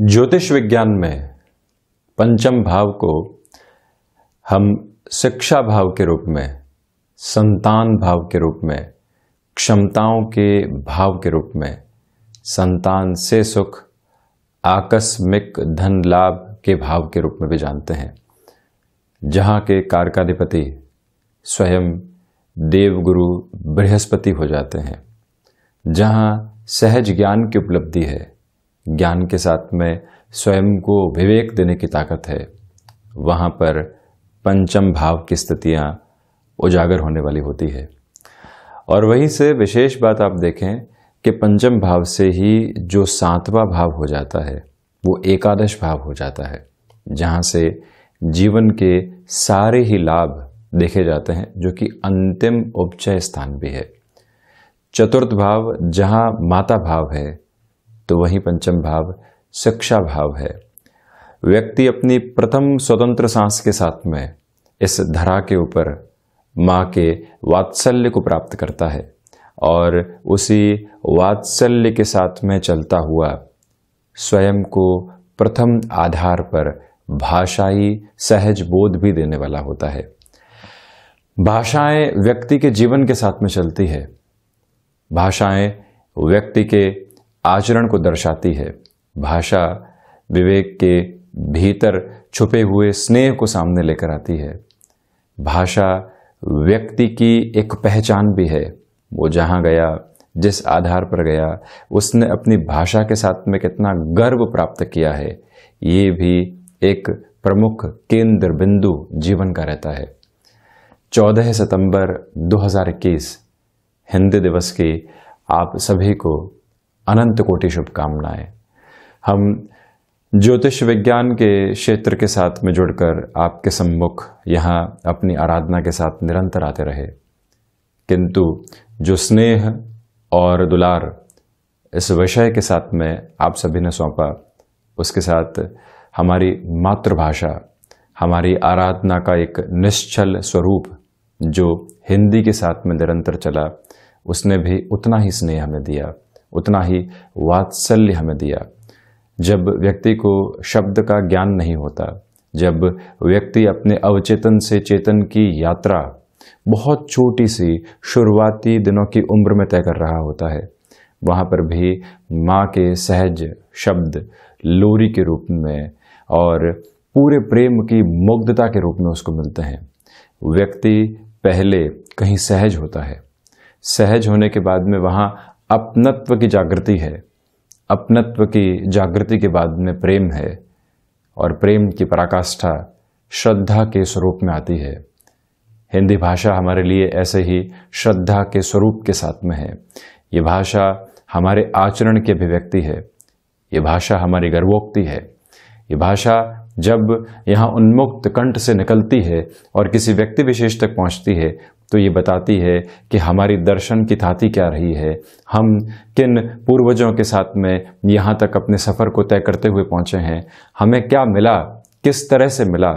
ज्योतिष विज्ञान में पंचम भाव को हम शिक्षा भाव के रूप में संतान भाव के रूप में क्षमताओं के भाव के रूप में संतान से सुख आकस्मिक धन लाभ के भाव के रूप में भी जानते हैं जहाँ के कारकाधिपति स्वयं देवगुरु बृहस्पति हो जाते हैं जहाँ सहज ज्ञान की उपलब्धि है ज्ञान के साथ में स्वयं को विवेक देने की ताकत है वहाँ पर पंचम भाव की स्थितियाँ उजागर होने वाली होती है और वहीं से विशेष बात आप देखें कि पंचम भाव से ही जो सातवां भाव हो जाता है वो एकादश भाव हो जाता है जहाँ से जीवन के सारे ही लाभ देखे जाते हैं जो कि अंतिम उपचय स्थान भी है चतुर्थ भाव जहाँ माता भाव है तो वही पंचम भाव शिक्षा भाव है व्यक्ति अपनी प्रथम स्वतंत्र सांस के साथ में इस धरा के ऊपर माँ के वात्सल्य को प्राप्त करता है और उसी वात्सल्य के साथ में चलता हुआ स्वयं को प्रथम आधार पर भाषाई सहज बोध भी देने वाला होता है भाषाएं व्यक्ति के जीवन के साथ में चलती है भाषाएं व्यक्ति के आचरण को दर्शाती है भाषा विवेक के भीतर छुपे हुए स्नेह को सामने लेकर आती है भाषा व्यक्ति की एक पहचान भी है वो जहाँ गया जिस आधार पर गया उसने अपनी भाषा के साथ में कितना गर्व प्राप्त किया है ये भी एक प्रमुख केंद्र बिंदु जीवन का रहता है 14 सितंबर 2021 हिंदी दिवस की आप सभी को अनंत कोटि शुभकामनाएं हम ज्योतिष विज्ञान के क्षेत्र के साथ में जुड़कर आपके सम्मुख यहाँ अपनी आराधना के साथ निरंतर आते रहे किंतु जो स्नेह और दुलार इस विषय के साथ में आप सभी ने सौंपा उसके साथ हमारी मातृभाषा हमारी आराधना का एक निश्चल स्वरूप जो हिंदी के साथ में निरंतर चला उसने भी उतना ही स्नेह हमें दिया उतना ही वात्सल्य हमें दिया जब व्यक्ति को शब्द का ज्ञान नहीं होता जब व्यक्ति अपने अवचेतन से चेतन की यात्रा बहुत छोटी सी शुरुआती दिनों की उम्र में तय कर रहा होता है वहाँ पर भी माँ के सहज शब्द लोरी के रूप में और पूरे प्रेम की मुग्धता के रूप में उसको मिलते हैं व्यक्ति पहले कहीं सहज होता है सहज होने के बाद में वहाँ अपनत्व की जागृति है अपनत्व की जागृति के बाद में प्रेम है और प्रेम की पराकाष्ठा श्रद्धा के स्वरूप में आती है हिंदी भाषा हमारे लिए ऐसे ही श्रद्धा के स्वरूप के साथ में है ये भाषा हमारे आचरण की अभिव्यक्ति है ये भाषा हमारी गर्वोक्ति है ये भाषा जब यहाँ उन्मुक्त कंठ से निकलती है और किसी व्यक्ति विशेष तक पहुँचती है तो ये बताती है कि हमारी दर्शन की थाती क्या रही है हम किन पूर्वजों के साथ में यहाँ तक अपने सफ़र को तय करते हुए पहुँचे हैं हमें क्या मिला किस तरह से मिला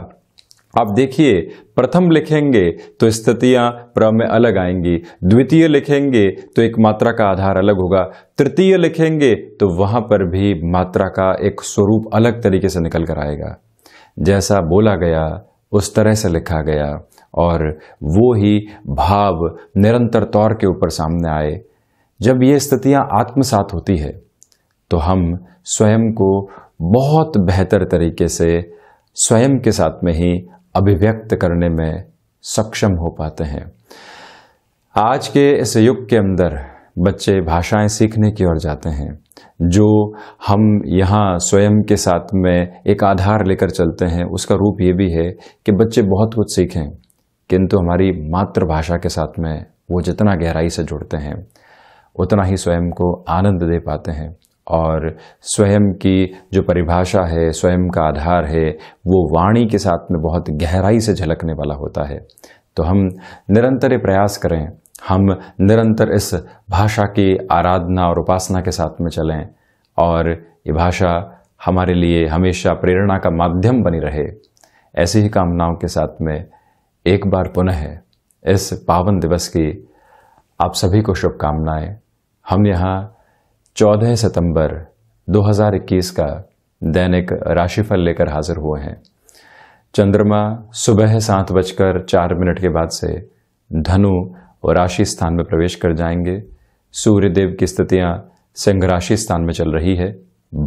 आप देखिए प्रथम लिखेंगे तो स्थितियां प्र में अलग आएंगी द्वितीय लिखेंगे तो एक मात्रा का आधार अलग होगा तृतीय लिखेंगे तो वहां पर भी मात्रा का एक स्वरूप अलग तरीके से निकल कर आएगा जैसा बोला गया उस तरह से लिखा गया और वो ही भाव निरंतर तौर के ऊपर सामने आए जब ये स्थितियाँ आत्मसात होती है तो हम स्वयं को बहुत बेहतर तरीके से स्वयं के साथ में ही अभिव्यक्त करने में सक्षम हो पाते हैं आज के इस युग के अंदर बच्चे भाषाएं सीखने की ओर जाते हैं जो हम यहाँ स्वयं के साथ में एक आधार लेकर चलते हैं उसका रूप ये भी है कि बच्चे बहुत कुछ सीखें किंतु हमारी मातृभाषा के साथ में वो जितना गहराई से जुड़ते हैं उतना ही स्वयं को आनंद दे पाते हैं और स्वयं की जो परिभाषा है स्वयं का आधार है वो वाणी के साथ में बहुत गहराई से झलकने वाला होता है तो हम निरंतर ये प्रयास करें हम निरंतर इस भाषा की आराधना और उपासना के साथ में चलें और ये भाषा हमारे लिए हमेशा प्रेरणा का माध्यम बनी रहे ऐसी ही कामनाओं के साथ में एक बार पुनः इस पावन दिवस की आप सभी को शुभकामनाएं हम यहाँ 14 सितंबर 2021 का दैनिक राशिफल लेकर हाजिर हुए हैं चंद्रमा सुबह सात बजकर चार मिनट के बाद से धनु और राशि स्थान में प्रवेश कर जाएंगे सूर्यदेव की स्थितियाँ सिंह राशि स्थान में चल रही है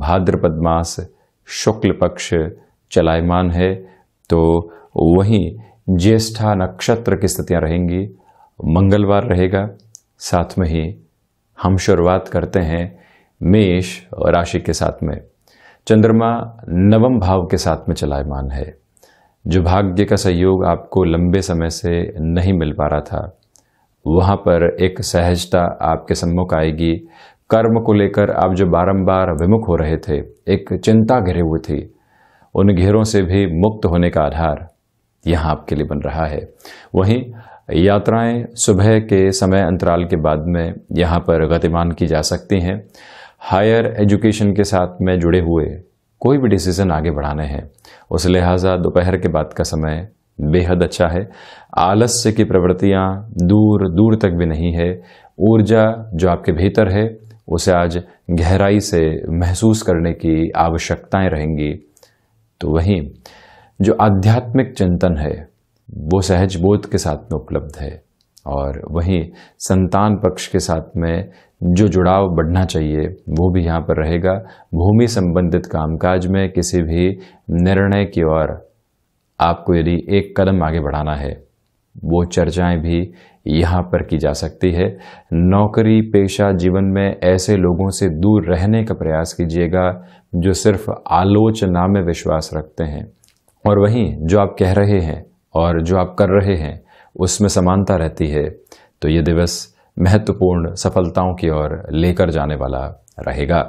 भाद्रपद मास शुक्ल पक्ष चलायमान है तो वहीं ज्येष्ठा नक्षत्र की स्थितियां रहेंगी मंगलवार रहेगा साथ में ही हम शुरुआत करते हैं मेष राशि के साथ में चंद्रमा नवम भाव के साथ में चलायमान है जो भाग्य का सहयोग आपको लंबे समय से नहीं मिल पा रहा था वहाँ पर एक सहजता आपके सम्मुख आएगी कर्म को लेकर आप जो बारंबार विमुख हो रहे थे एक चिंता घिरे हुए थी उन घेरों से भी मुक्त होने का आधार यहाँ आपके लिए बन रहा है वहीं यात्राएं सुबह के समय अंतराल के बाद में यहाँ पर गतिमान की जा सकती हैं हायर एजुकेशन के साथ में जुड़े हुए कोई भी डिसीज़न आगे बढ़ाने हैं उस लिहाजा दोपहर के बाद का समय बेहद अच्छा है आलस्य की प्रवृत्तियाँ दूर दूर तक भी नहीं है ऊर्जा जो आपके भीतर है उसे आज गहराई से महसूस करने की आवश्यकताएं रहेंगी तो वहीं जो आध्यात्मिक चिंतन है वो सहज बोध के साथ में उपलब्ध है और वहीं संतान पक्ष के साथ में जो जुड़ाव बढ़ना चाहिए वो भी यहाँ पर रहेगा भूमि संबंधित कामकाज में किसी भी निर्णय की ओर आपको यदि एक कदम आगे बढ़ाना है वो चर्चाएं भी यहाँ पर की जा सकती है नौकरी पेशा जीवन में ऐसे लोगों से दूर रहने का प्रयास कीजिएगा जो सिर्फ आलोचना में विश्वास रखते हैं और वहीं जो आप कह रहे हैं और जो आप कर रहे हैं उसमें समानता रहती है तो ये दिवस महत्वपूर्ण सफलताओं की ओर लेकर जाने वाला रहेगा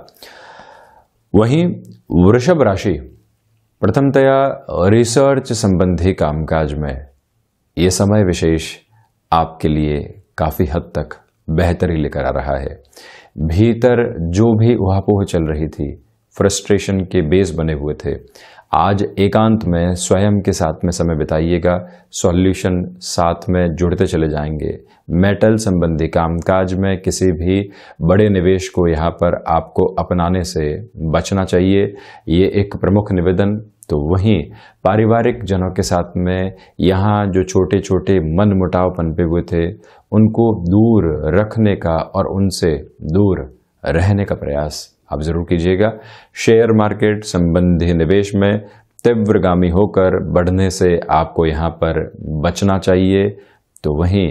वहीं वृषभ राशि प्रथमतया रिसर्च संबंधी कामकाज में ये समय विशेष आपके लिए काफ़ी हद तक बेहतरी लेकर आ रहा है भीतर जो भी वहापोह चल रही थी फ्रस्ट्रेशन के बेस बने हुए थे आज एकांत में स्वयं के साथ में समय बिताइएगा सॉल्यूशन साथ में जुड़ते चले जाएंगे मेटल संबंधी कामकाज में किसी भी बड़े निवेश को यहाँ पर आपको अपनाने से बचना चाहिए ये एक प्रमुख निवेदन तो वहीं पारिवारिक जनों के साथ में यहाँ जो छोटे छोटे मन मुटाव पनपे हुए थे उनको दूर रखने का और उनसे दूर रहने का प्रयास आप जरूर कीजिएगा शेयर मार्केट संबंधी निवेश में तीव्रगामी होकर बढ़ने से आपको यहाँ पर बचना चाहिए तो वहीं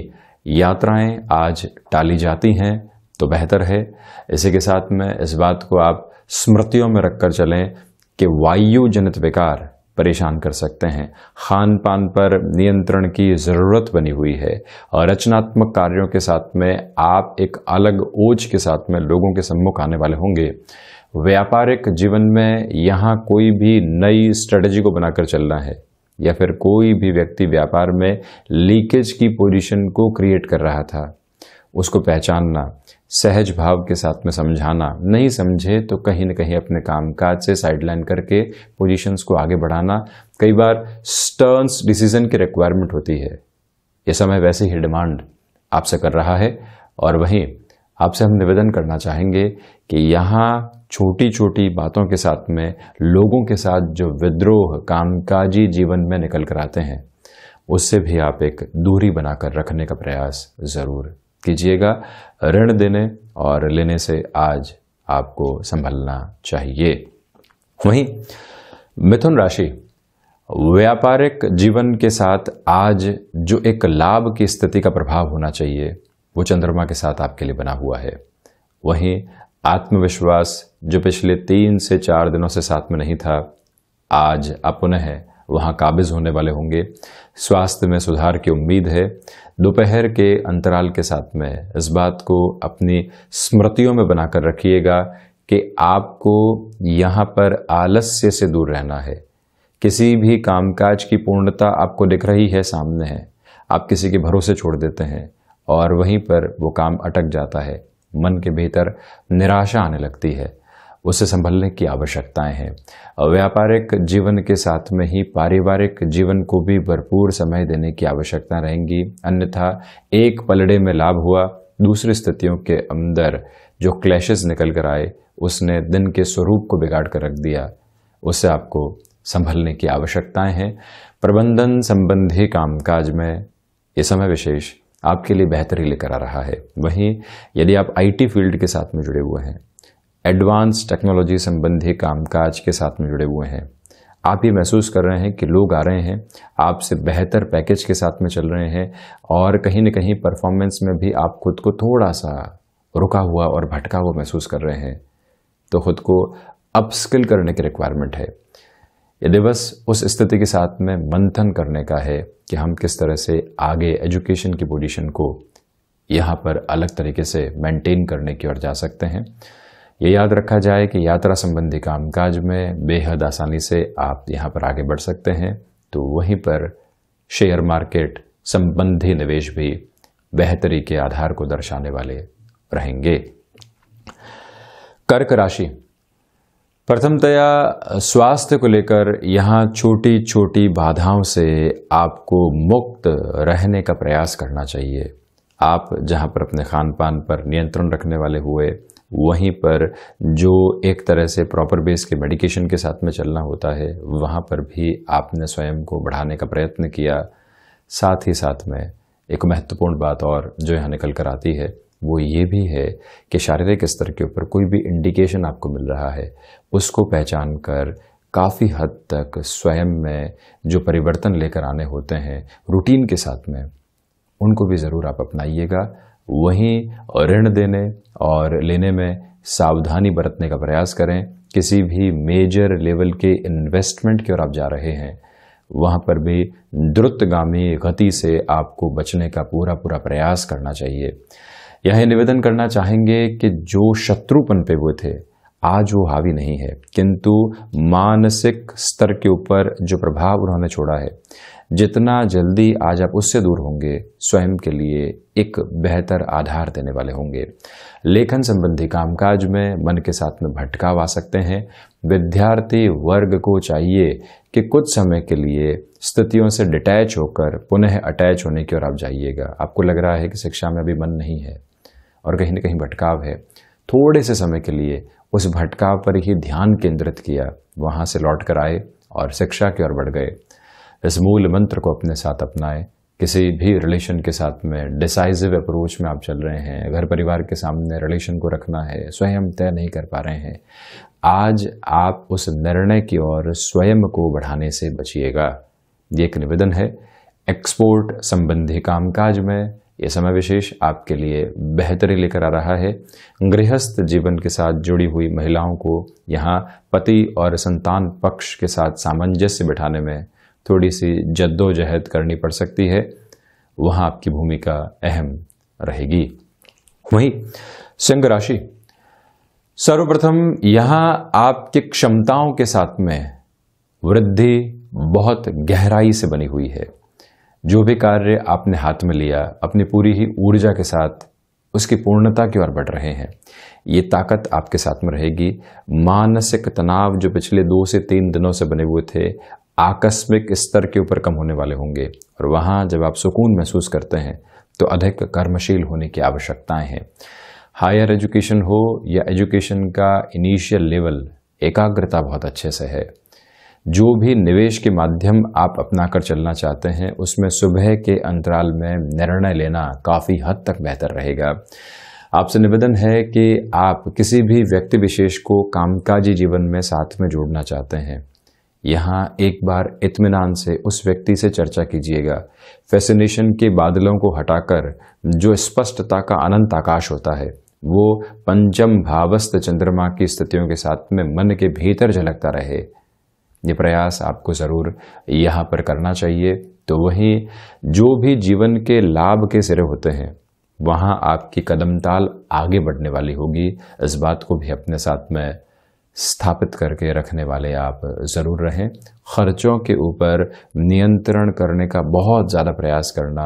यात्राएं आज टाली जाती हैं तो बेहतर है इसी के साथ में इस बात को आप स्मृतियों में रखकर चलें कि वायु जनित विकार परेशान कर सकते हैं खान पान पर नियंत्रण की ज़रूरत बनी हुई है और रचनात्मक कार्यों के साथ में आप एक अलग ओझ के साथ में लोगों के सम्मुख आने वाले होंगे व्यापारिक जीवन में यहाँ कोई भी नई स्ट्रेटजी को बनाकर चलना है या फिर कोई भी व्यक्ति व्यापार में लीकेज की पोजीशन को क्रिएट कर रहा था उसको पहचानना सहज भाव के साथ में समझाना नहीं समझे तो कहीं ना कहीं अपने काम काज से साइडलाइन करके पोजीशंस को आगे बढ़ाना कई बार स्टर्न्स डिसीजन की रिक्वायरमेंट होती है यह समय वैसे ही डिमांड आपसे कर रहा है और वहीं आपसे हम निवेदन करना चाहेंगे कि यहाँ छोटी छोटी बातों के साथ में लोगों के साथ जो विद्रोह कामकाजी जीवन में निकल कर आते हैं उससे भी आप एक दूरी बनाकर रखने का प्रयास ज़रूर कीजिएगा ऋण देने और लेने से आज आपको संभलना चाहिए वहीं मिथुन राशि व्यापारिक जीवन के साथ आज जो एक लाभ की स्थिति का प्रभाव होना चाहिए वो चंद्रमा के साथ आपके लिए बना हुआ है वहीं आत्मविश्वास जो पिछले तीन से चार दिनों से साथ में नहीं था आज आप पुनः वहाँ काबिज होने वाले होंगे स्वास्थ्य में सुधार की उम्मीद है दोपहर के अंतराल के साथ में इस बात को अपनी स्मृतियों में बनाकर रखिएगा कि आपको यहाँ पर आलस्य से दूर रहना है किसी भी कामकाज की पूर्णता आपको दिख रही है सामने है आप किसी के भरोसे छोड़ देते हैं और वहीं पर वो काम अटक जाता है मन के भीतर निराशा आने लगती है उससे संभलने की आवश्यकताएं हैं व्यापारिक जीवन के साथ में ही पारिवारिक जीवन को भी भरपूर समय देने की आवश्यकता रहेंगी अन्यथा एक पलड़े में लाभ हुआ दूसरी स्थितियों के अंदर जो क्लैशेस निकल कर आए उसने दिन के स्वरूप को बिगाड़ कर रख दिया उससे आपको संभलने की आवश्यकताएं हैं प्रबंधन संबंधी कामकाज में ये समय विशेष आपके लिए बेहतरी लेकर आ रहा है वहीं यदि आप आईटी फील्ड के साथ में जुड़े हुए हैं एडवांस टेक्नोलॉजी संबंधी कामकाज के साथ में जुड़े हुए हैं आप ये महसूस कर रहे हैं कि लोग आ रहे हैं आपसे बेहतर पैकेज के साथ में चल रहे हैं और कहीं ना कहीं परफॉर्मेंस में भी आप खुद को थोड़ा सा रुका हुआ और भटका हुआ महसूस कर रहे हैं तो खुद को अपस्किल करने की रिक्वायरमेंट है ये दिवस उस स्थिति के साथ में मंथन करने का है कि हम किस तरह से आगे एजुकेशन की पोजीशन को यहाँ पर अलग तरीके से मेंटेन करने की ओर जा सकते हैं ये याद रखा जाए कि यात्रा संबंधी कामकाज में बेहद आसानी से आप यहाँ पर आगे बढ़ सकते हैं तो वहीं पर शेयर मार्केट संबंधी निवेश भी बेहतरी के आधार को दर्शाने वाले रहेंगे कर्क राशि प्रथमतया स्वास्थ्य को लेकर यहाँ छोटी छोटी बाधाओं से आपको मुक्त रहने का प्रयास करना चाहिए आप जहाँ पर अपने खान पान पर नियंत्रण रखने वाले हुए वहीं पर जो एक तरह से प्रॉपर बेस के मेडिकेशन के साथ में चलना होता है वहाँ पर भी आपने स्वयं को बढ़ाने का प्रयत्न किया साथ ही साथ में एक महत्वपूर्ण बात और जो यहाँ निकल कर आती है वो ये भी है कि शारीरिक स्तर के ऊपर कोई भी इंडिकेशन आपको मिल रहा है उसको पहचान कर काफ़ी हद तक स्वयं में जो परिवर्तन लेकर आने होते हैं रूटीन के साथ में उनको भी ज़रूर आप अपनाइएगा वहीं ऋण देने और लेने में सावधानी बरतने का प्रयास करें किसी भी मेजर लेवल के इन्वेस्टमेंट की ओर आप जा रहे हैं वहां पर भी द्रुतगामी गति से आपको बचने का पूरा पूरा प्रयास करना चाहिए यह निवेदन करना चाहेंगे कि जो शत्रुपन पे हुए थे आज वो हावी नहीं है किंतु मानसिक स्तर के ऊपर जो प्रभाव उन्होंने छोड़ा है जितना जल्दी आज आप उससे दूर होंगे स्वयं के लिए एक बेहतर आधार देने वाले होंगे लेखन संबंधी कामकाज में मन के साथ में भटकाव आ सकते हैं विद्यार्थी वर्ग को चाहिए कि कुछ समय के लिए स्थितियों से डिटैच होकर पुनः अटैच होने की ओर आप जाइएगा आपको लग रहा है कि शिक्षा में अभी मन नहीं है और कहीं ना कहीं भटकाव है थोड़े से समय के लिए उस भटकाव पर ही ध्यान केंद्रित किया वहाँ से लौट कर आए और शिक्षा की ओर बढ़ गए इस मूल मंत्र को अपने साथ अपनाएं किसी भी रिलेशन के साथ में डिसाइजिव अप्रोच में आप चल रहे हैं घर परिवार के सामने रिलेशन को रखना है स्वयं तय नहीं कर पा रहे हैं आज आप उस निर्णय की ओर स्वयं को बढ़ाने से बचिएगा ये एक निवेदन है एक्सपोर्ट संबंधी कामकाज में ये समय विशेष आपके लिए बेहतरी लेकर आ रहा है गृहस्थ जीवन के साथ जुड़ी हुई महिलाओं को यहाँ पति और संतान पक्ष के साथ सामंजस्य बिठाने में थोड़ी सी जद्दोजहद करनी पड़ सकती है वहां आपकी भूमिका अहम रहेगी वहीं सिंह राशि सर्वप्रथम यहां आपकी क्षमताओं के साथ में वृद्धि बहुत गहराई से बनी हुई है जो भी कार्य आपने हाथ में लिया अपनी पूरी ही ऊर्जा के साथ उसकी पूर्णता की ओर बढ़ रहे हैं ये ताकत आपके साथ में रहेगी मानसिक तनाव जो पिछले दो से तीन दिनों से बने हुए थे आकस्मिक स्तर के ऊपर कम होने वाले होंगे और वहाँ जब आप सुकून महसूस करते हैं तो अधिक कर्मशील होने की आवश्यकताएं हैं हायर एजुकेशन हो या एजुकेशन का इनिशियल लेवल एकाग्रता बहुत अच्छे से है जो भी निवेश के माध्यम आप अपना कर चलना चाहते हैं उसमें सुबह के अंतराल में निर्णय लेना काफ़ी हद तक बेहतर रहेगा आपसे निवेदन है कि आप किसी भी व्यक्ति विशेष को कामकाजी जीवन में साथ में जोड़ना चाहते हैं यहाँ एक बार इत्मीनान से उस व्यक्ति से चर्चा कीजिएगा फैसिनेशन के बादलों को हटाकर जो स्पष्टता का अनंत आकाश होता है वो पंचम भावस्थ चंद्रमा की स्थितियों के साथ में मन के भीतर झलकता रहे ये प्रयास आपको ज़रूर यहाँ पर करना चाहिए तो वहीं जो भी जीवन के लाभ के सिरे होते हैं वहाँ आपकी कदमताल आगे बढ़ने वाली होगी इस बात को भी अपने साथ में स्थापित करके रखने वाले आप ज़रूर रहें खर्चों के ऊपर नियंत्रण करने का बहुत ज़्यादा प्रयास करना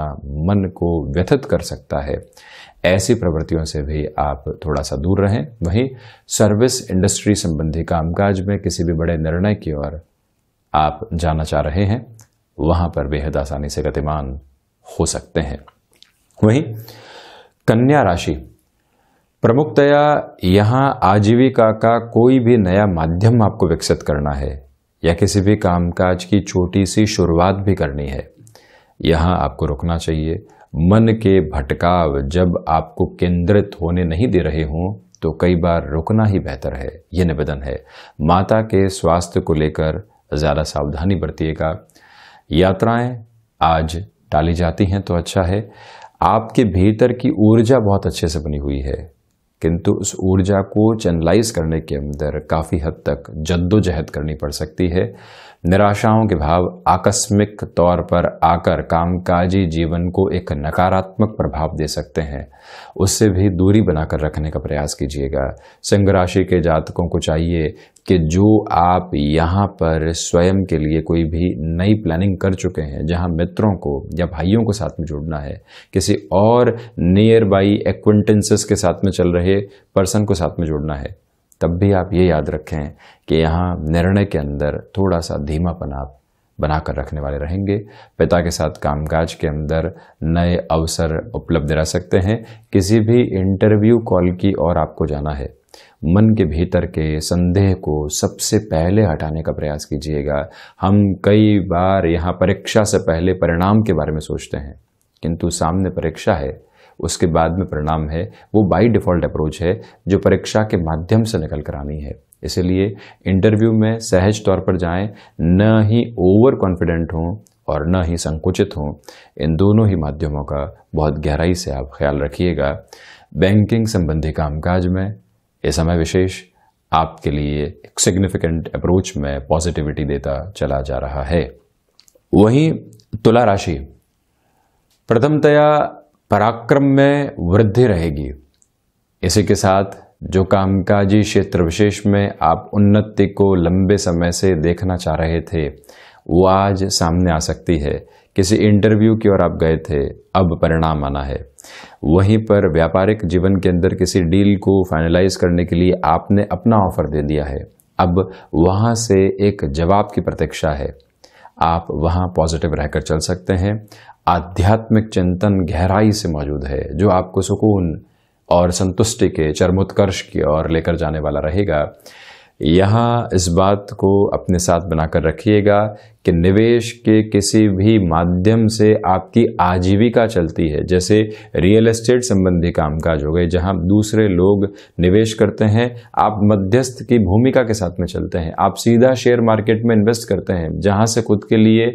मन को व्यथित कर सकता है ऐसी प्रवृत्तियों से भी आप थोड़ा सा दूर रहें वहीं सर्विस इंडस्ट्री संबंधी कामकाज में किसी भी बड़े निर्णय की ओर आप जाना चाह रहे हैं वहाँ पर बेहद आसानी से गतिमान हो सकते हैं वहीं कन्या राशि प्रमुखतया यहाँ आजीविका का कोई भी नया माध्यम आपको विकसित करना है या किसी भी कामकाज की छोटी सी शुरुआत भी करनी है यहाँ आपको रुकना चाहिए मन के भटकाव जब आपको केंद्रित होने नहीं दे रहे हों तो कई बार रुकना ही बेहतर है ये निवेदन है माता के स्वास्थ्य को लेकर ज़्यादा सावधानी बरतिएगा यात्राएं आज टाली जाती हैं तो अच्छा है आपके भीतर की ऊर्जा बहुत अच्छे से बनी हुई है किंतु उस ऊर्जा को चैनलाइज करने के अंदर काफ़ी हद तक जद्दोजहद करनी पड़ सकती है निराशाओं के भाव आकस्मिक तौर पर आकर कामकाजी जीवन को एक नकारात्मक प्रभाव दे सकते हैं उससे भी दूरी बनाकर रखने का प्रयास कीजिएगा सिंह राशि के जातकों को चाहिए कि जो आप यहाँ पर स्वयं के लिए कोई भी नई प्लानिंग कर चुके हैं जहाँ मित्रों को या भाइयों को साथ में जुड़ना है किसी और नियर बाई एक्वेंटेंसेस के साथ में चल रहे पर्सन को साथ में जुड़ना है तब भी आप ये याद रखें कि यहाँ निर्णय के अंदर थोड़ा सा धीमापन आप बना कर रखने वाले रहेंगे पिता के साथ कामकाज के अंदर नए अवसर उपलब्ध रह सकते हैं किसी भी इंटरव्यू कॉल की और आपको जाना है मन के भीतर के संदेह को सबसे पहले हटाने का प्रयास कीजिएगा हम कई बार यहाँ परीक्षा से पहले परिणाम के बारे में सोचते हैं किंतु सामने परीक्षा है उसके बाद में परिणाम है वो बाई डिफ़ॉल्ट अप्रोच है जो परीक्षा के माध्यम से निकल कर आनी है इसलिए इंटरव्यू में सहज तौर पर जाएं न ही ओवर कॉन्फिडेंट हों और न ही संकुचित हों इन दोनों ही माध्यमों का बहुत गहराई से आप ख्याल रखिएगा बैंकिंग संबंधी कामकाज में ये समय विशेष आपके लिए एक सिग्निफिकेंट अप्रोच में पॉजिटिविटी देता चला जा रहा है वहीं तुला राशि प्रथमतया पराक्रम में वृद्धि रहेगी इसी के साथ जो कामकाजी क्षेत्र विशेष में आप उन्नति को लंबे समय से देखना चाह रहे थे वो आज सामने आ सकती है किसी इंटरव्यू की ओर आप गए थे अब परिणाम आना है वहीं पर व्यापारिक जीवन के अंदर किसी डील को फाइनलाइज करने के लिए आपने अपना ऑफर दे दिया है अब वहां से एक जवाब की प्रतीक्षा है आप वहाँ पॉजिटिव रहकर चल सकते हैं आध्यात्मिक चिंतन गहराई से मौजूद है जो आपको सुकून और संतुष्टि के चरमोत्कर्ष की ओर लेकर जाने वाला रहेगा यहाँ इस बात को अपने साथ बनाकर रखिएगा कि निवेश के किसी भी माध्यम से आपकी आजीविका चलती है जैसे रियल एस्टेट संबंधी कामकाज हो गए जहाँ दूसरे लोग निवेश करते हैं आप मध्यस्थ की भूमिका के साथ में चलते हैं आप सीधा शेयर मार्केट में इन्वेस्ट करते हैं जहाँ से खुद के लिए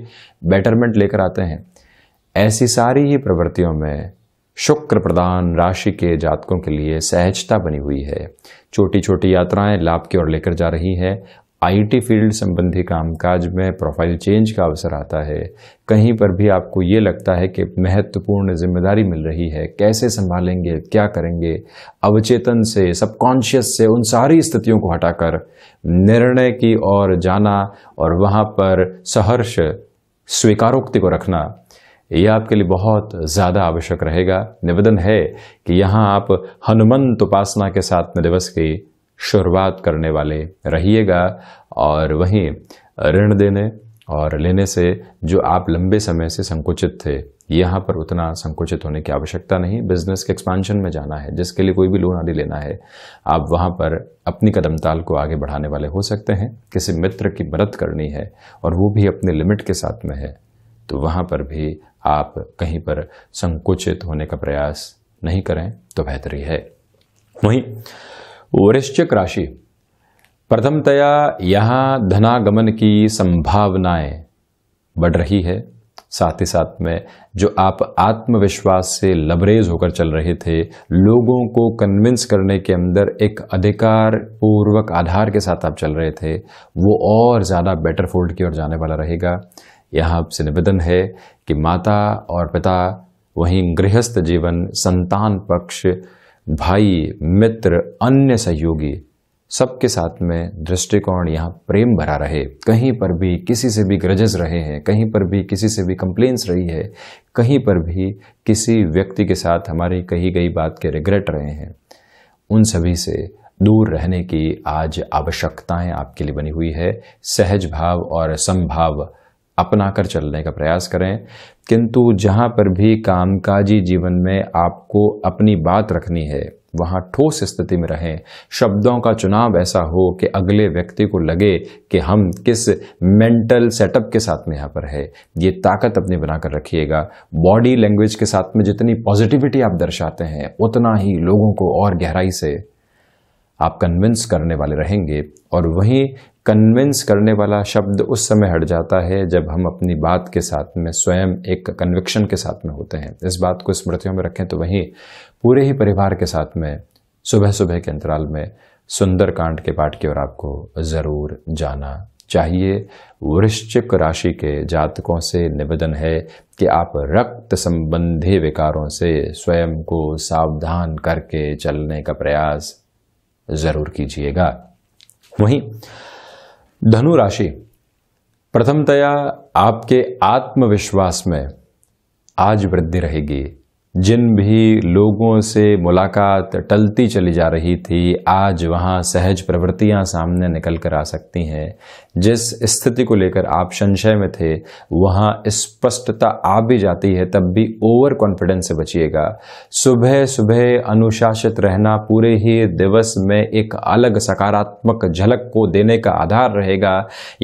बेटरमेंट लेकर आते हैं ऐसी सारी ही प्रवृत्तियों में शुक्र प्रदान राशि के जातकों के लिए सहजता बनी हुई है छोटी छोटी यात्राएं लाभ की ओर लेकर जा रही है आईटी फील्ड संबंधी कामकाज में प्रोफाइल चेंज का अवसर आता है कहीं पर भी आपको ये लगता है कि महत्वपूर्ण जिम्मेदारी मिल रही है कैसे संभालेंगे क्या करेंगे अवचेतन से सबकॉन्शियस से उन सारी स्थितियों को हटाकर निर्णय की ओर जाना और वहाँ पर सहर्ष स्वीकारोक्ति को रखना ये आपके लिए बहुत ज़्यादा आवश्यक रहेगा निवेदन है कि यहाँ आप हनुमंत उपासना के साथ में दिवस की शुरुआत करने वाले रहिएगा और वहीं ऋण देने और लेने से जो आप लंबे समय से संकुचित थे यहाँ पर उतना संकुचित होने की आवश्यकता नहीं बिजनेस के एक्सपांशन में जाना है जिसके लिए कोई भी लोन आदि लेना है आप वहाँ पर अपनी कदमताल को आगे बढ़ाने वाले हो सकते हैं किसी मित्र की मदद करनी है और वो भी अपने लिमिट के साथ में है तो वहाँ पर भी आप कहीं पर संकुचित होने का प्रयास नहीं करें तो बेहतरी है वहीं वृश्चिक राशि प्रथमतया यहाँ धनागमन की संभावनाएं बढ़ रही है साथ ही साथ में जो आप आत्मविश्वास से लबरेज होकर चल रहे थे लोगों को कन्विंस करने के अंदर एक अधिकार पूर्वक आधार के साथ आप चल रहे थे वो और ज़्यादा बेटर फोल्ड की ओर जाने वाला रहेगा यहाँ आपसे निवेदन है कि माता और पिता वहीं गृहस्थ जीवन संतान पक्ष भाई मित्र अन्य सहयोगी सबके साथ में दृष्टिकोण यहाँ प्रेम भरा रहे कहीं पर भी किसी से भी ग्रजेस रहे हैं कहीं पर भी किसी से भी कंप्लेन्स रही है कहीं पर भी किसी व्यक्ति के साथ हमारी कही गई बात के रिग्रेट रहे हैं उन सभी से दूर रहने की आज आवश्यकताएं आपके लिए बनी हुई है सहज भाव और संभाव अपना कर चलने का प्रयास करें किंतु जहाँ पर भी कामकाजी जीवन में आपको अपनी बात रखनी है वहाँ ठोस स्थिति में रहें शब्दों का चुनाव ऐसा हो कि अगले व्यक्ति को लगे कि हम किस मेंटल सेटअप के साथ में यहाँ पर है ये ताकत अपनी बनाकर रखिएगा बॉडी लैंग्वेज के साथ में जितनी पॉजिटिविटी आप दर्शाते हैं उतना ही लोगों को और गहराई से आप कन्विंस करने वाले रहेंगे और वहीं कन्विंस करने वाला शब्द उस समय हट जाता है जब हम अपनी बात के साथ में स्वयं एक कन्विक्शन के साथ में होते हैं इस बात को स्मृतियों में रखें तो वहीं पूरे ही परिवार के साथ में सुबह सुबह के अंतराल में सुंदर कांड के पाठ की ओर आपको ज़रूर जाना चाहिए वृश्चिक राशि के जातकों से निवेदन है कि आप रक्त संबंधी विकारों से स्वयं को सावधान करके चलने का प्रयास ज़रूर कीजिएगा वहीं धनु राशि प्रथमतया आपके आत्मविश्वास में आज वृद्धि रहेगी जिन भी लोगों से मुलाकात टलती चली जा रही थी आज वहाँ सहज प्रवृत्तियाँ सामने निकल कर आ सकती हैं जिस स्थिति को लेकर आप संशय में थे वहाँ स्पष्टता आ भी जाती है तब भी ओवर कॉन्फिडेंस से बचिएगा सुबह सुबह अनुशासित रहना पूरे ही दिवस में एक अलग सकारात्मक झलक को देने का आधार रहेगा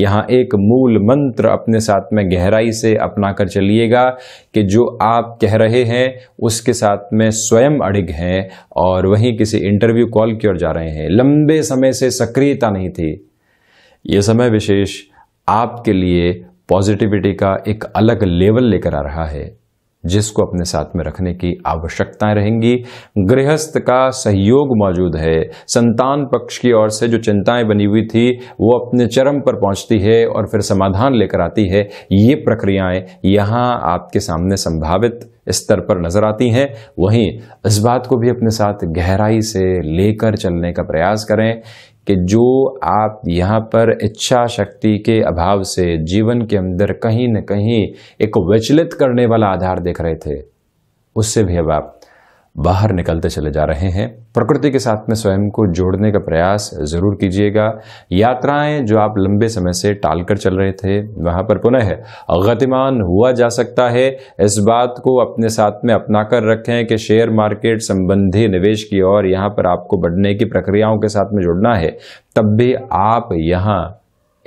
यहाँ एक मूल मंत्र अपने साथ में गहराई से अपना कर चलिएगा कि जो आप कह रहे हैं उसके साथ में स्वयं अड़िग हैं और वहीं किसी इंटरव्यू कॉल की ओर जा रहे हैं लंबे समय से सक्रियता नहीं थी ये समय विशेष आपके लिए पॉजिटिविटी का एक अलग लेवल लेकर आ रहा है जिसको अपने साथ में रखने की आवश्यकताएं रहेंगी गृहस्थ का सहयोग मौजूद है संतान पक्ष की ओर से जो चिंताएं बनी हुई थी वो अपने चरम पर पहुंचती है और फिर समाधान लेकर आती है ये प्रक्रियाएं यहाँ आपके सामने संभावित स्तर पर नजर आती हैं वहीं इस बात को भी अपने साथ गहराई से लेकर चलने का प्रयास करें कि जो आप यहाँ पर इच्छा शक्ति के अभाव से जीवन के अंदर कहीं न कहीं एक विचलित करने वाला आधार देख रहे थे उससे भी अब आप बाहर निकलते चले जा रहे हैं प्रकृति के साथ में स्वयं को जोड़ने का प्रयास ज़रूर कीजिएगा यात्राएं जो आप लंबे समय से टालकर चल रहे थे वहां पर पुनः गतिमान हुआ जा सकता है इस बात को अपने साथ में अपना कर रखें कि शेयर मार्केट संबंधी निवेश की ओर यहां पर आपको बढ़ने की प्रक्रियाओं के साथ में जुड़ना है तब भी आप यहाँ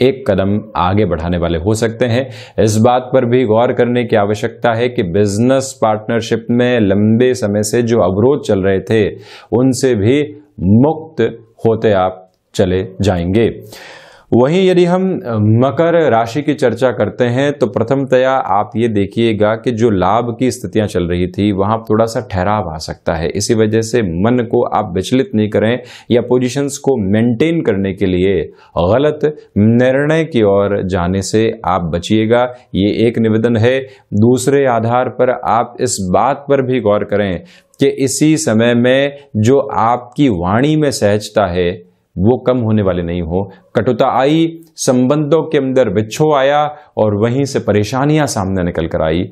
एक कदम आगे बढ़ाने वाले हो सकते हैं इस बात पर भी गौर करने की आवश्यकता है कि बिजनेस पार्टनरशिप में लंबे समय से जो अवरोध चल रहे थे उनसे भी मुक्त होते आप चले जाएंगे वहीं यदि हम मकर राशि की चर्चा करते हैं तो प्रथमतया आप ये देखिएगा कि जो लाभ की स्थितियां चल रही थी वहां थोड़ा सा ठहराव आ सकता है इसी वजह से मन को आप विचलित नहीं करें या पोजीशंस को मेंटेन करने के लिए गलत निर्णय की ओर जाने से आप बचिएगा ये एक निवेदन है दूसरे आधार पर आप इस बात पर भी गौर करें कि इसी समय में जो आपकी वाणी में सहजता है वो कम होने वाले नहीं हो कटुता आई संबंधों के अंदर बिछो आया और वहीं से परेशानियां सामने निकल कर आई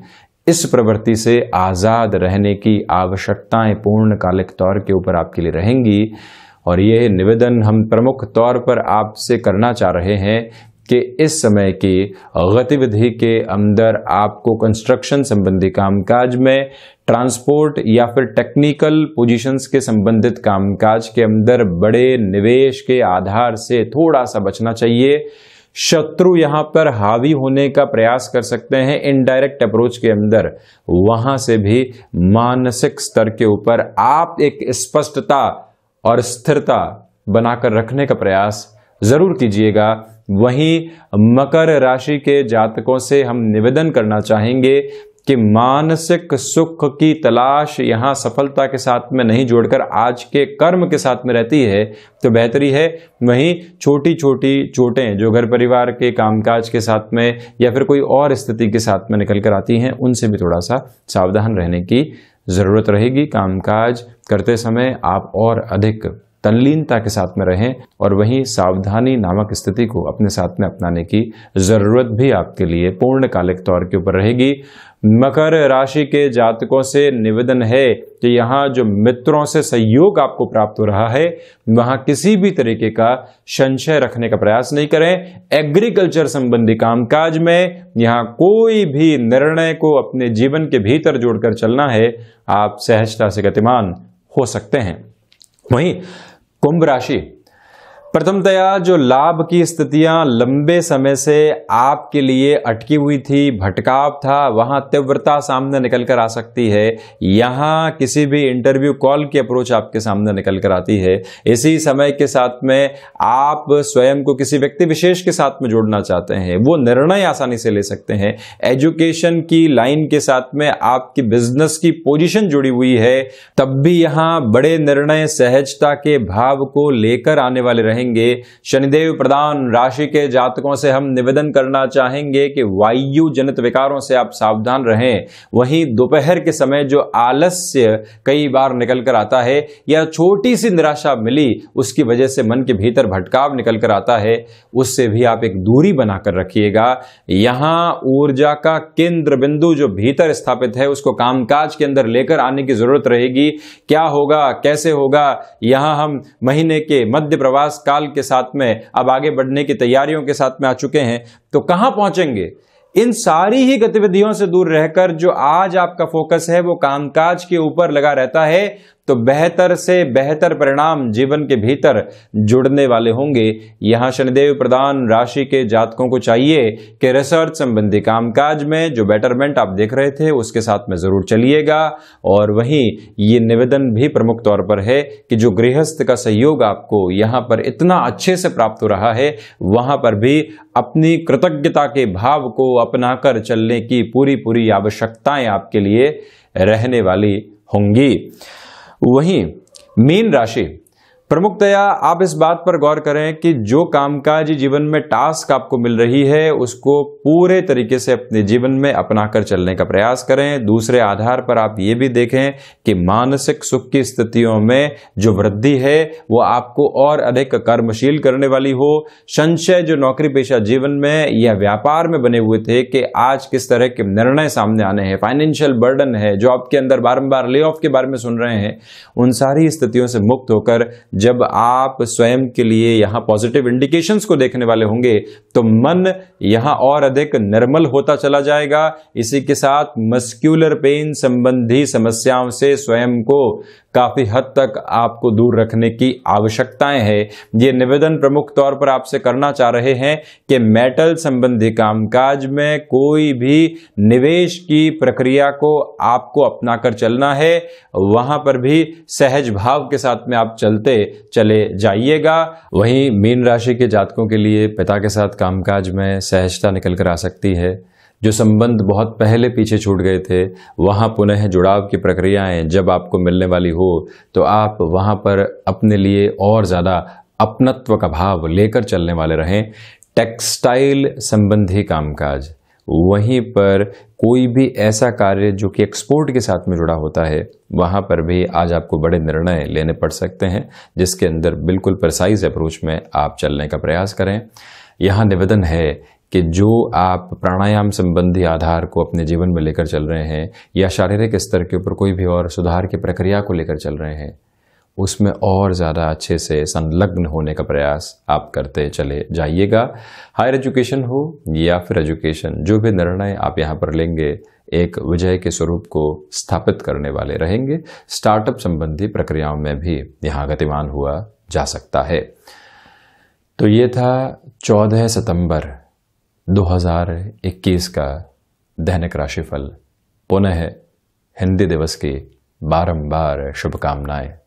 इस प्रवृत्ति से आज़ाद रहने की आवश्यकताएं पूर्णकालिक तौर के ऊपर आपके लिए रहेंगी और यह निवेदन हम प्रमुख तौर पर आपसे करना चाह रहे हैं कि इस समय की गतिविधि के अंदर आपको कंस्ट्रक्शन संबंधी कामकाज में ट्रांसपोर्ट या फिर टेक्निकल पोजीशंस के संबंधित कामकाज के अंदर बड़े निवेश के आधार से थोड़ा सा बचना चाहिए शत्रु यहां पर हावी होने का प्रयास कर सकते हैं इनडायरेक्ट अप्रोच के अंदर वहां से भी मानसिक स्तर के ऊपर आप एक स्पष्टता और स्थिरता बनाकर रखने का प्रयास जरूर कीजिएगा वहीं मकर राशि के जातकों से हम निवेदन करना चाहेंगे कि मानसिक सुख की तलाश यहाँ सफलता के साथ में नहीं जोड़कर आज के कर्म के साथ में रहती है तो बेहतरी है वहीं छोटी छोटी चोटें जो घर परिवार के कामकाज के साथ में या फिर कोई और स्थिति के साथ में निकल कर आती हैं उनसे भी थोड़ा सा सावधान रहने की ज़रूरत रहेगी कामकाज करते समय आप और अधिक तनलीनता के साथ में रहें और वहीं सावधानी नामक स्थिति को अपने साथ में अपनाने की ज़रूरत भी आपके लिए पूर्णकालिक तौर के ऊपर रहेगी मकर राशि के जातकों से निवेदन है कि यहाँ जो मित्रों से सहयोग आपको प्राप्त हो रहा है वहाँ किसी भी तरीके का संशय रखने का प्रयास नहीं करें एग्रीकल्चर संबंधी कामकाज में यहाँ कोई भी निर्णय को अपने जीवन के भीतर जोड़कर चलना है आप सहजता से गतिमान हो सकते हैं वहीं Bombraši. प्रथमतया जो लाभ की स्थितियां लंबे समय से आपके लिए अटकी हुई थी भटकाव था वहां तीव्रता सामने निकल कर आ सकती है यहां किसी भी इंटरव्यू कॉल की अप्रोच आपके सामने निकल कर आती है इसी समय के साथ में आप स्वयं को किसी व्यक्ति विशेष के साथ में जोड़ना चाहते हैं वो निर्णय आसानी से ले सकते हैं एजुकेशन की लाइन के साथ में आपकी बिजनेस की पोजिशन जुड़ी हुई है तब भी यहाँ बड़े निर्णय सहजता के भाव को लेकर आने वाले रहेंगे रहेंगे शनिदेव प्रदान राशि के जातकों से हम निवेदन करना चाहेंगे कि वायु जनित विकारों से आप सावधान रहें वहीं दोपहर के समय जो आलस्य कई बार निकल कर आता है या छोटी सी निराशा मिली उसकी वजह से मन के भीतर भटकाव निकल कर आता है उससे भी आप एक दूरी बनाकर रखिएगा यहाँ ऊर्जा का केंद्र बिंदु जो भीतर स्थापित है उसको कामकाज के अंदर लेकर आने की जरूरत रहेगी क्या होगा कैसे होगा यहां हम महीने के मध्य प्रवास का चाल के साथ में अब आगे बढ़ने की तैयारियों के साथ में आ चुके हैं तो कहां पहुंचेंगे इन सारी ही गतिविधियों से दूर रहकर जो आज आपका फोकस है वो कामकाज के ऊपर लगा रहता है तो बेहतर से बेहतर परिणाम जीवन के भीतर जुड़ने वाले होंगे यहां शनिदेव प्रदान राशि के जातकों को चाहिए कि रिसर्च संबंधी कामकाज में जो बेटरमेंट आप देख रहे थे उसके साथ में ज़रूर चलिएगा और वहीं ये निवेदन भी प्रमुख तौर पर है कि जो गृहस्थ का सहयोग आपको यहां पर इतना अच्छे से प्राप्त हो रहा है वहां पर भी अपनी कृतज्ञता के भाव को अपनाकर चलने की पूरी पूरी आवश्यकताएं आपके लिए रहने वाली होंगी वहीं मीन राशि प्रमुखतया आप इस बात पर गौर करें कि जो कामकाज जीवन में टास्क आपको मिल रही है उसको पूरे तरीके से अपने जीवन में अपनाकर चलने का प्रयास करें दूसरे आधार पर आप ये भी देखें कि मानसिक सुख की स्थितियों में जो वृद्धि है वो आपको और अधिक कर्मशील करने वाली हो संशय जो नौकरी पेशा जीवन में या व्यापार में बने हुए थे कि आज किस तरह के निर्णय सामने आने हैं फाइनेंशियल बर्डन है जो आपके अंदर बारम्बार ले के बारे में सुन रहे हैं उन सारी स्थितियों से मुक्त होकर जब आप स्वयं के लिए यहां पॉजिटिव इंडिकेशंस को देखने वाले होंगे तो मन यहां और अधिक निर्मल होता चला जाएगा इसी के साथ मस्क्यूलर पेन संबंधी समस्याओं से स्वयं को काफ़ी हद तक आपको दूर रखने की आवश्यकताएं हैं ये निवेदन प्रमुख तौर पर आपसे करना चाह रहे हैं कि मेटल संबंधी कामकाज में कोई भी निवेश की प्रक्रिया को आपको अपना कर चलना है वहां पर भी सहज भाव के साथ में आप चलते चले जाइएगा वहीं मीन राशि के जातकों के लिए पिता के साथ कामकाज में सहजता निकल कर आ सकती है जो संबंध बहुत पहले पीछे छूट गए थे वहाँ पुनः जुड़ाव की प्रक्रियाएं जब आपको मिलने वाली हो तो आप वहाँ पर अपने लिए और ज़्यादा अपनत्व का भाव लेकर चलने वाले रहें टेक्सटाइल संबंधी कामकाज वहीं पर कोई भी ऐसा कार्य जो कि एक्सपोर्ट के साथ में जुड़ा होता है वहाँ पर भी आज आपको बड़े निर्णय लेने पड़ सकते हैं जिसके अंदर बिल्कुल प्रसाइज अप्रोच में आप चलने का प्रयास करें यहाँ निवेदन है कि जो आप प्राणायाम संबंधी आधार को अपने जीवन में लेकर चल रहे हैं या शारीरिक स्तर के ऊपर कोई भी और सुधार की प्रक्रिया को लेकर चल रहे हैं उसमें और ज़्यादा अच्छे से संलग्न होने का प्रयास आप करते चले जाइएगा हायर एजुकेशन हो या फिर एजुकेशन जो भी निर्णय आप यहाँ पर लेंगे एक विजय के स्वरूप को स्थापित करने वाले रहेंगे स्टार्टअप संबंधी प्रक्रियाओं में भी यहाँ गतिमान हुआ जा सकता है तो ये था 14 सितंबर 2021 का दैनिक राशिफल पुनः हिंदी दिवस की बारंबार शुभकामनाएं